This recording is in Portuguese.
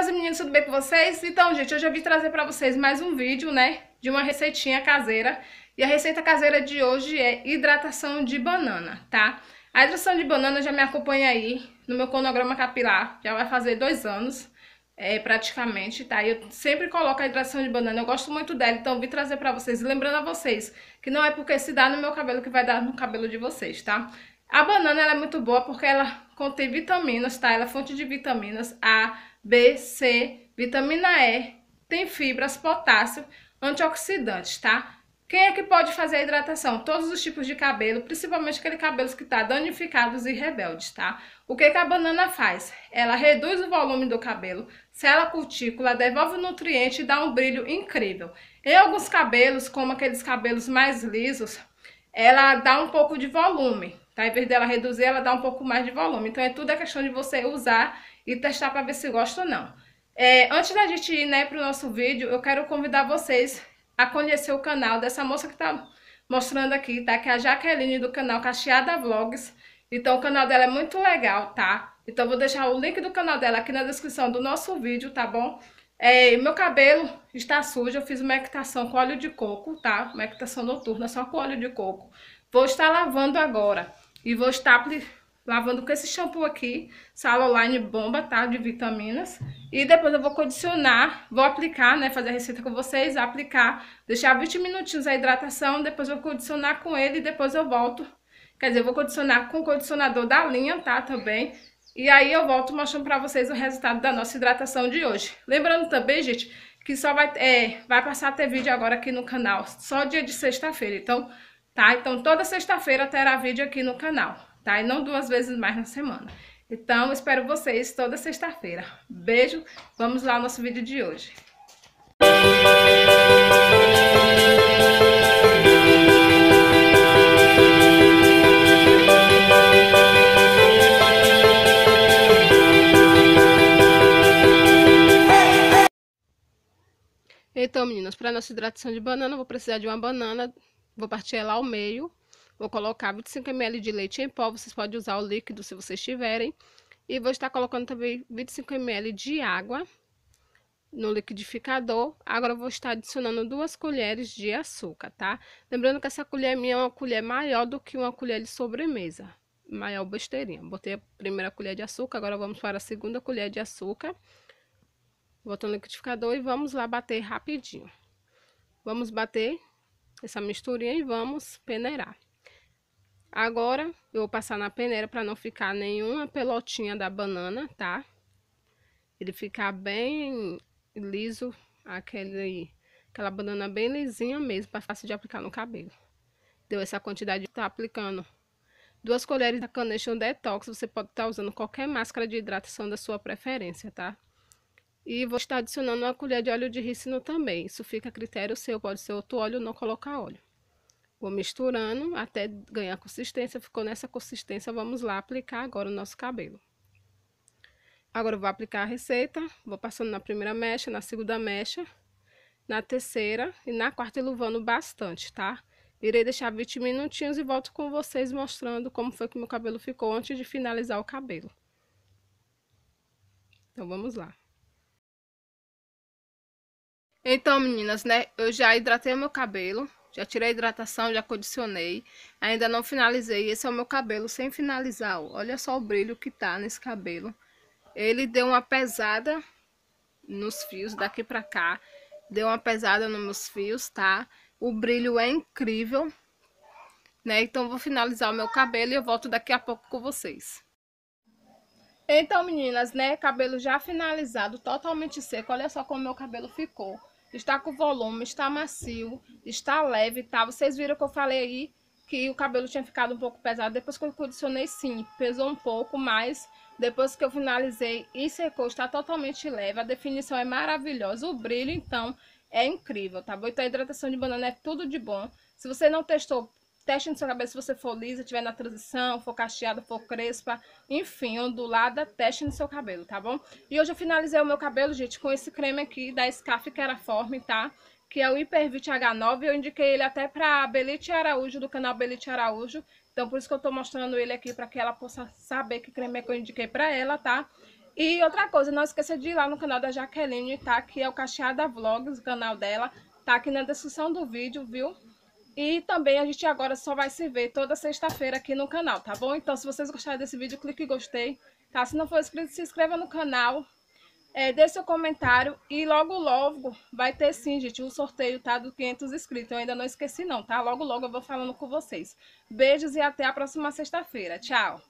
beleza meninos, tudo bem com vocês? Então gente, hoje eu vim trazer pra vocês mais um vídeo, né, de uma receitinha caseira E a receita caseira de hoje é hidratação de banana, tá? A hidratação de banana já me acompanha aí no meu cronograma capilar, já vai fazer dois anos é, praticamente, tá? Eu sempre coloco a hidratação de banana, eu gosto muito dela, então vim trazer pra vocês. Lembrando a vocês que não é porque se dá no meu cabelo que vai dar no cabelo de vocês, tá? A banana, é muito boa porque ela contém vitaminas, tá? Ela é fonte de vitaminas A, B, C, vitamina E, tem fibras, potássio, antioxidantes, tá? Quem é que pode fazer a hidratação? Todos os tipos de cabelo, principalmente aquele cabelos que está danificados e rebeldes, tá? O que, que a banana faz? Ela reduz o volume do cabelo, sela a cutícula, devolve o nutriente e dá um brilho incrível. Em alguns cabelos, como aqueles cabelos mais lisos, ela dá um pouco de volume, tá? Em vez dela reduzir, ela dá um pouco mais de volume. Então, é tudo a é questão de você usar e testar para ver se gosta ou não. É, antes da gente ir né, para o nosso vídeo, eu quero convidar vocês a conhecer o canal dessa moça que está mostrando aqui, tá? Que é a Jaqueline do canal Cacheada Vlogs. Então o canal dela é muito legal, tá? Então vou deixar o link do canal dela aqui na descrição do nosso vídeo, tá bom? É, meu cabelo está sujo, eu fiz uma equitação com óleo de coco, tá? Uma equitação noturna só com óleo de coco. Vou estar lavando agora e vou estar lavando com esse shampoo aqui, Saloline Bomba, tá? De vitaminas. E depois eu vou condicionar, vou aplicar, né? Fazer a receita com vocês, aplicar, deixar 20 minutinhos a hidratação, depois eu vou condicionar com ele e depois eu volto. Quer dizer, eu vou condicionar com o condicionador da linha, tá? Também. E aí eu volto mostrando pra vocês o resultado da nossa hidratação de hoje. Lembrando também, gente, que só vai, é, vai passar a ter vídeo agora aqui no canal, só dia de sexta-feira, então... Tá? Então, toda sexta-feira terá vídeo aqui no canal tá? E não duas vezes mais na semana. Então, espero vocês toda sexta-feira. Beijo, vamos lá ao nosso vídeo de hoje. Então, meninas, para nossa hidratação de banana, eu vou precisar de uma banana, vou partir ela ao meio, Vou colocar 25 ml de leite em pó, vocês podem usar o líquido se vocês tiverem. E vou estar colocando também 25 ml de água no liquidificador. Agora vou estar adicionando duas colheres de açúcar, tá? Lembrando que essa colher minha é uma colher maior do que uma colher de sobremesa. Maior besteirinha. Botei a primeira colher de açúcar, agora vamos para a segunda colher de açúcar. Botando no liquidificador e vamos lá bater rapidinho. Vamos bater essa misturinha e vamos peneirar. Agora, eu vou passar na peneira para não ficar nenhuma pelotinha da banana, tá? Ele ficar bem liso, aquele, aquela banana bem lisinha mesmo, para fácil de aplicar no cabelo. Deu essa quantidade, tá aplicando duas colheres da Carnation Detox. Você pode estar tá usando qualquer máscara de hidratação da sua preferência, tá? E vou estar adicionando uma colher de óleo de ricino também. Isso fica a critério seu, pode ser outro óleo ou não colocar óleo. Vou misturando até ganhar consistência. Ficou nessa consistência, vamos lá aplicar agora o nosso cabelo. Agora vou aplicar a receita, vou passando na primeira mecha, na segunda mecha, na terceira e na quarta iluvando bastante, tá? Irei deixar 20 minutinhos e volto com vocês mostrando como foi que meu cabelo ficou antes de finalizar o cabelo. Então vamos lá. Então meninas, né, eu já hidratei meu cabelo, já tirei a hidratação, já condicionei. Ainda não finalizei. Esse é o meu cabelo sem finalizar. Olha só o brilho que tá nesse cabelo. Ele deu uma pesada nos fios daqui pra cá. Deu uma pesada nos meus fios, tá? O brilho é incrível. Né? Então vou finalizar o meu cabelo e eu volto daqui a pouco com vocês. Então, meninas, né? Cabelo já finalizado, totalmente seco. Olha só como meu cabelo ficou está com volume, está macio, está leve, tá? Vocês viram que eu falei aí que o cabelo tinha ficado um pouco pesado. Depois que eu condicionei, sim, pesou um pouco, mas depois que eu finalizei e secou, está totalmente leve. A definição é maravilhosa. O brilho, então, é incrível, tá bom? Então, a hidratação de banana é tudo de bom. Se você não testou, teste na sua cabeça se você for lisa, tiver na transição, for cacheada, for crespa, enfim, ondulada, teste no seu cabelo, tá bom? E hoje eu finalizei o meu cabelo, gente, com esse creme aqui da Scaf Keraform, tá? Que é o Hypervit H9, eu indiquei ele até pra Belite Araújo, do canal Belite Araújo, então por isso que eu tô mostrando ele aqui, pra que ela possa saber que creme é que eu indiquei pra ela, tá? E outra coisa, não esqueça de ir lá no canal da Jaqueline, tá? Que é o Cacheada Vlogs, o canal dela, tá aqui na descrição do vídeo, viu? E também a gente agora só vai se ver toda sexta-feira aqui no canal, tá bom? Então, se vocês gostaram desse vídeo, clique em gostei, tá? Se não for inscrito, se inscreva no canal, é, seu comentário e logo, logo vai ter sim, gente, o um sorteio, tá? Do 500 inscritos. Eu ainda não esqueci não, tá? Logo, logo eu vou falando com vocês. Beijos e até a próxima sexta-feira. Tchau!